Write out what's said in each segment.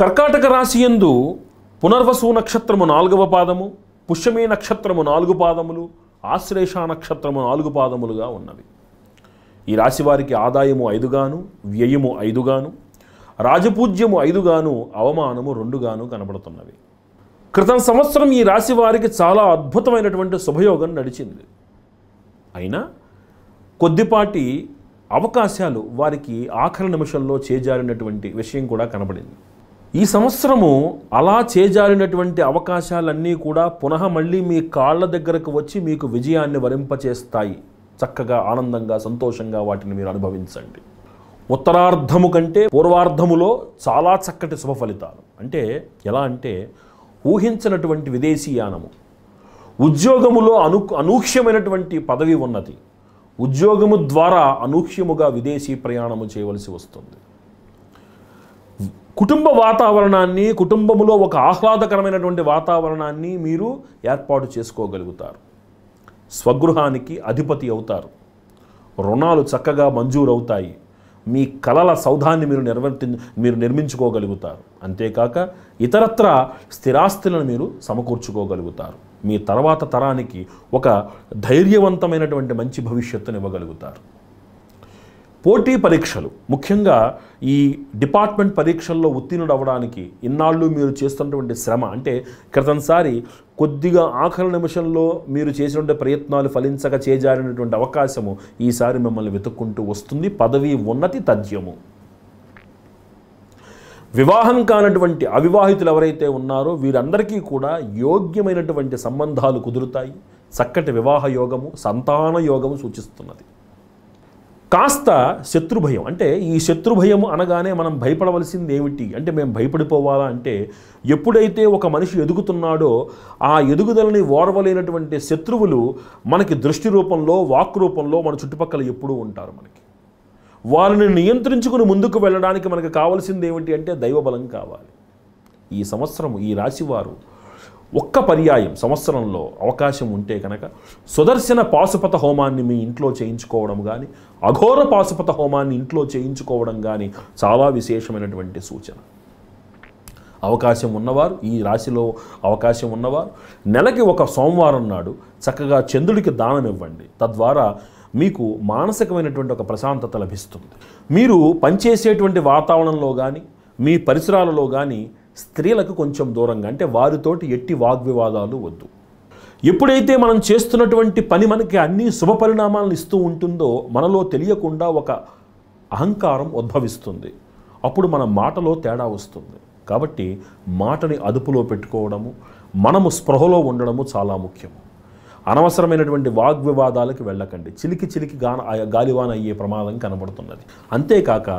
కర్కాటక రాశి ఎందు పునర్వసు నక్షత్రము నాలుగవ పాదము పుష్యమే నక్షత్రము నాలుగు పాదములు ఆశ్లేష నక్షత్రము నాలుగు పాదములుగా ఉన్నవి ఈ రాశి వారికి ఆదాయము ఐదుగాను వ్యయము ఐదుగాను రాజపూజ్యము ఐదుగాను అవమానము రెండుగాను కనబడుతున్నవి క్రితం సంవత్సరం ఈ రాశి వారికి చాలా అద్భుతమైనటువంటి శుభయోగం నడిచింది అయినా కొద్దిపాటి అవకాశాలు వారికి ఆఖరి నిమిషంలో చేజారినటువంటి విషయం కూడా కనబడింది ఈ సంవత్సరము అలా చేజారినటువంటి అవకాశాలన్నీ కూడా పునః మళ్ళీ మీ కాళ్ళ దగ్గరకు వచ్చి మీకు విజయాన్ని వరింపచేస్తాయి చక్కగా ఆనందంగా సంతోషంగా వాటిని మీరు అనుభవించండి ఉత్తరార్ధము కంటే పూర్వార్ధములో చాలా చక్కటి శుభ ఫలితాలు అంటే ఎలా అంటే ఊహించినటువంటి విదేశీయానము ఉద్యోగములో అను అనూహ్యమైనటువంటి పదవి ఉన్నది ఉద్యోగము ద్వారా అనూహ్యముగా విదేశీ ప్రయాణము చేయవలసి వస్తుంది కుటుంబ వాతావరణాన్ని కుటుంబంలో ఒక ఆహ్లాదకరమైనటువంటి వాతావరణాన్ని మీరు ఏర్పాటు చేసుకోగలుగుతారు స్వగృహానికి అధిపతి అవుతారు రుణాలు చక్కగా మంజూరు అవుతాయి మీ కలల సౌధాన్ని మీరు నిర్వర్తి మీరు నిర్మించుకోగలుగుతారు అంతేకాక ఇతరత్ర స్థిరాస్తులను మీరు సమకూర్చుకోగలుగుతారు మీ తర్వాత తరానికి ఒక ధైర్యవంతమైనటువంటి మంచి భవిష్యత్తును ఇవ్వగలుగుతారు పోటీ పరీక్షలు ముఖ్యంగా ఈ డిపార్ట్మెంట్ పరీక్షల్లో ఉత్తీర్ణుడు అవ్వడానికి ఇన్నాళ్ళు మీరు చేస్తున్నటువంటి శ్రమ అంటే క్రితంసారి కొద్దిగా ఆఖరి నిమిషంలో మీరు చేసినటువంటి ప్రయత్నాలు ఫలించక చేజారినటువంటి అవకాశము ఈసారి మిమ్మల్ని వెతుక్కుంటూ వస్తుంది పదవి ఉన్నతి తథ్యము వివాహం కానటువంటి అవివాహితులు ఎవరైతే ఉన్నారో వీరందరికీ కూడా యోగ్యమైనటువంటి సంబంధాలు కుదురుతాయి చక్కటి వివాహ యోగము సంతాన యోగము సూచిస్తున్నది కాస్త శత్రుభయం అంటే ఈ శత్రుభయం అనగానే మనం భయపడవలసింది ఏమిటి అంటే మేము భయపడిపోవాలా అంటే ఎప్పుడైతే ఒక మనిషి ఎదుగుతున్నాడో ఆ ఎదుగుదలని ఓర్వలేనటువంటి శత్రువులు మనకి దృష్టి రూపంలో వాక్ రూపంలో మన చుట్టుపక్కల ఎప్పుడూ ఉంటారు మనకి వారిని నియంత్రించుకుని ముందుకు వెళ్ళడానికి మనకు కావాల్సింది ఏమిటి అంటే దైవబలం కావాలి ఈ సంవత్సరం ఈ రాశివారు ఒక్క పర్యాయం సంవత్సరంలో అవకాశం ఉంటే కనుక సుదర్శన పాశుపత హోమాన్ని మీ ఇంట్లో చేయించుకోవడం కానీ అఘోర పాశుపత హోమాన్ని ఇంట్లో చేయించుకోవడం కానీ చాలా విశేషమైనటువంటి సూచన అవకాశం ఉన్నవారు ఈ రాశిలో అవకాశం ఉన్నవారు నెలకి ఒక సోమవారం నాడు చక్కగా చంద్రుడికి దానం ఇవ్వండి తద్వారా మీకు మానసికమైనటువంటి ఒక ప్రశాంతత లభిస్తుంది మీరు పనిచేసేటువంటి వాతావరణంలో కానీ మీ పరిసరాలలో కానీ స్త్రీలకు కొంచెం దూరంగా అంటే వారితోటి ఎట్టి వాగ్వివాదాలు వద్దు ఎప్పుడైతే మనం చేస్తున్నటువంటి పని మనకి అన్ని శుభ పరిణామాలను ఇస్తూ ఉంటుందో మనలో తెలియకుండా ఒక అహంకారం ఉద్భవిస్తుంది అప్పుడు మన మాటలో తేడా వస్తుంది కాబట్టి మాటని అదుపులో పెట్టుకోవడము మనము స్పృహలో ఉండడము చాలా ముఖ్యము అనవసరమైనటువంటి వాగ్వివాదాలకు వెళ్ళకండి చిలికి చిలికి గాన గాలివాన అయ్యే ప్రమాదం కనబడుతున్నది అంతేకాక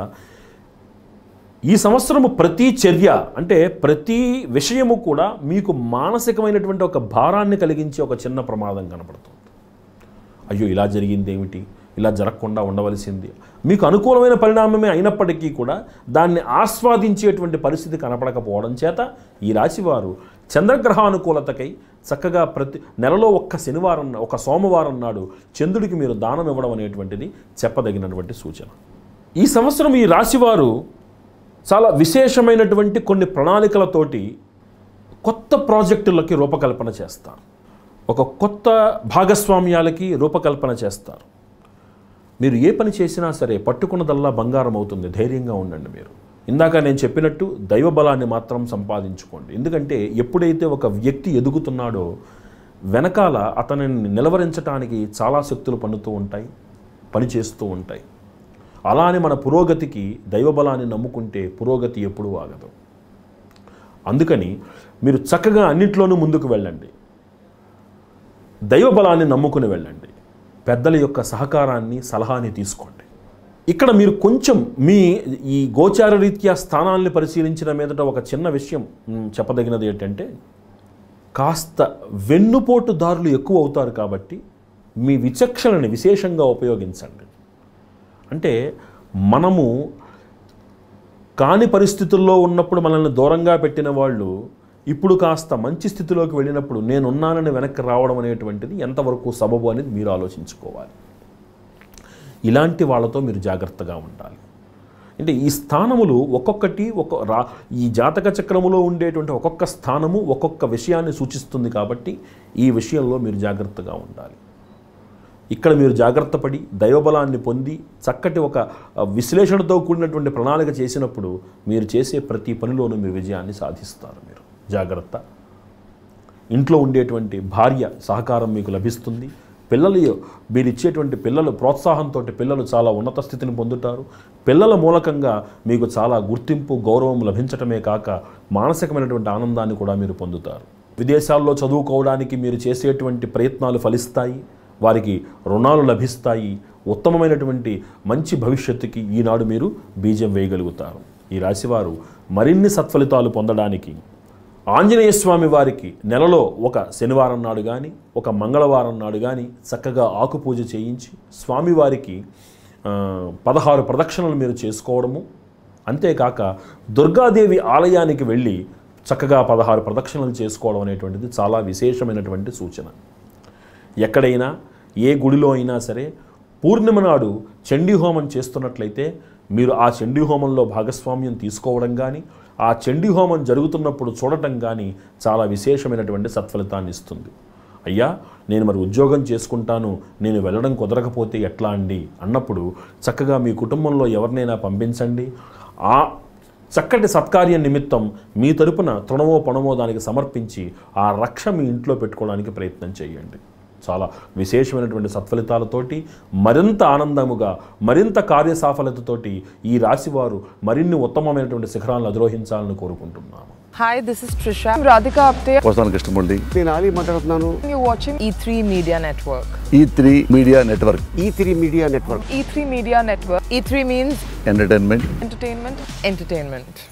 ఈ సంవత్సరము ప్రతి చర్య అంటే ప్రతి విషయము కూడా మీకు మానసికమైనటువంటి ఒక భారాన్ని కలిగించే ఒక చిన్న ప్రమాదం కనపడుతుంది అయ్యో ఇలా జరిగింది ఏమిటి ఇలా జరగకుండా ఉండవలసింది మీకు అనుకూలమైన పరిణామమే అయినప్పటికీ కూడా దాన్ని ఆస్వాదించేటువంటి పరిస్థితి కనపడకపోవడం చేత ఈ రాశివారు చంద్రగ్రహానుకూలతకై చక్కగా ప్రతి నెలలో ఒక్క శనివారం ఒక సోమవారం నాడు చంద్రుడికి మీరు దానం ఇవ్వడం అనేటువంటిది చెప్పదగినటువంటి సూచన ఈ సంవత్సరం ఈ రాశివారు చాలా విశేషమైనటువంటి కొన్ని ప్రణాళికలతోటి కొత్త ప్రాజెక్టులకి రూపకల్పన చేస్తారు ఒక కొత్త భాగస్వామ్యాలకి రూపకల్పన చేస్తారు మీరు ఏ పని చేసినా సరే పట్టుకున్నదల్లా బంగారం అవుతుంది ధైర్యంగా ఉండండి మీరు ఇందాక నేను చెప్పినట్టు దైవబలాన్ని మాత్రం సంపాదించుకోండి ఎందుకంటే ఎప్పుడైతే ఒక వ్యక్తి ఎదుగుతున్నాడో వెనకాల అతనిని నిలవరించడానికి చాలా శక్తులు పన్నుతూ ఉంటాయి పనిచేస్తూ ఉంటాయి అలానే మన పురోగతికి దైవబలాన్ని నమ్ముకుంటే పురోగతి ఎప్పుడూ ఆగదు అందుకని మీరు చక్కగా అన్నింటిలోనూ ముందుకు వెళ్ళండి దైవబలాన్ని నమ్ముకుని వెళ్ళండి పెద్దల యొక్క సహకారాన్ని సలహాని తీసుకోండి ఇక్కడ మీరు కొంచెం మీ ఈ గోచార రీత్యా స్థానాల్ని పరిశీలించిన మీదట ఒక చిన్న విషయం చెప్పదగినది ఏంటంటే కాస్త వెన్నుపోటుదారులు ఎక్కువ అవుతారు కాబట్టి మీ విచక్షణని విశేషంగా ఉపయోగించండి అంటే మనము కాని పరిస్థితుల్లో ఉన్నప్పుడు మనల్ని దూరంగా పెట్టిన వాళ్ళు ఇప్పుడు కాస్త మంచి స్థితిలోకి వెళ్ళినప్పుడు నేనున్నానని వెనక్కి రావడం అనేటువంటిది ఎంతవరకు సబబు అనేది మీరు ఆలోచించుకోవాలి ఇలాంటి వాళ్ళతో మీరు జాగ్రత్తగా ఉండాలి అంటే ఈ స్థానములు ఒక్కొక్కటి ఒక రా ఈ జాతక చక్రములో ఉండేటువంటి ఒక్కొక్క స్థానము ఒక్కొక్క విషయాన్ని సూచిస్తుంది కాబట్టి ఈ విషయంలో మీరు జాగ్రత్తగా ఉండాలి ఇక్కడ మీరు జాగ్రత్త పడి దైవబలాన్ని పొంది చక్కటి ఒక విశ్లేషణతో కూడినటువంటి ప్రణాళిక చేసినప్పుడు మీరు చేసే ప్రతి పనిలోనూ మీ విజయాన్ని సాధిస్తారు మీరు జాగ్రత్త ఇంట్లో ఉండేటువంటి భార్య సహకారం మీకు లభిస్తుంది పిల్లలు మీరు ఇచ్చేటువంటి పిల్లలు ప్రోత్సాహంతో పిల్లలు చాలా ఉన్నత స్థితిని పొందుతారు పిల్లల మూలకంగా మీకు చాలా గుర్తింపు గౌరవం లభించటమే కాక మానసికమైనటువంటి ఆనందాన్ని కూడా మీరు పొందుతారు విదేశాల్లో చదువుకోవడానికి మీరు చేసేటువంటి ప్రయత్నాలు ఫలిస్తాయి వారికి రుణాలు లభిస్తాయి ఉత్తమమైనటువంటి మంచి భవిష్యత్తుకి ఈనాడు మీరు బీజం వేయగలుగుతారు ఈ రాశివారు మరిన్ని సత్ఫలితాలు పొందడానికి ఆంజనేయ స్వామి వారికి నెలలో ఒక శనివారం నాడు కానీ ఒక మంగళవారం నాడు కానీ చక్కగా ఆకుపూజ చేయించి స్వామివారికి పదహారు ప్రదక్షిణలు మీరు చేసుకోవడము అంతేకాక దుర్గాదేవి ఆలయానికి వెళ్ళి చక్కగా పదహారు ప్రదక్షిణలు చేసుకోవడం అనేటువంటిది చాలా విశేషమైనటువంటి సూచన ఎక్కడైనా ఏ గుడిలో అయినా సరే పూర్ణిమ నాడు చండీ హోమం చేస్తున్నట్లయితే మీరు ఆ చండీ హోమంలో భాగస్వామ్యం తీసుకోవడం కానీ ఆ చండీ హోమం జరుగుతున్నప్పుడు చూడటం కానీ చాలా విశేషమైనటువంటి సత్ఫలితాన్ని ఇస్తుంది అయ్యా నేను మరి ఉద్యోగం చేసుకుంటాను నేను వెళ్ళడం కుదరకపోతే ఎట్లా అండి అన్నప్పుడు చక్కగా మీ కుటుంబంలో ఎవరినైనా పంపించండి ఆ చక్కటి సత్కార్య నిమిత్తం మీ తరపున తృణమో పణమో దానికి సమర్పించి ఆ రక్ష మీ ఇంట్లో పెట్టుకోవడానికి ప్రయత్నం చేయండి చాలా విశేషమైనటువంటి సత్ఫలితాలతోటి మరింత ఆనందముగా మరింత కార్యసాఫలతతోటి ఈ రాశివారు మరిన్ని ఉత్తమమైనటువంటి శిఖరాలను అధిరోహించాలని కోరుకుంటున్నాను hi this is Trisha Radhika Apte వస్తాను కృష్ణమండి నేను ఆవి మాట్లాడుతున్నాను you watching E three media network E three media network E three media network E three media network E three means entertainment entertainment entertainment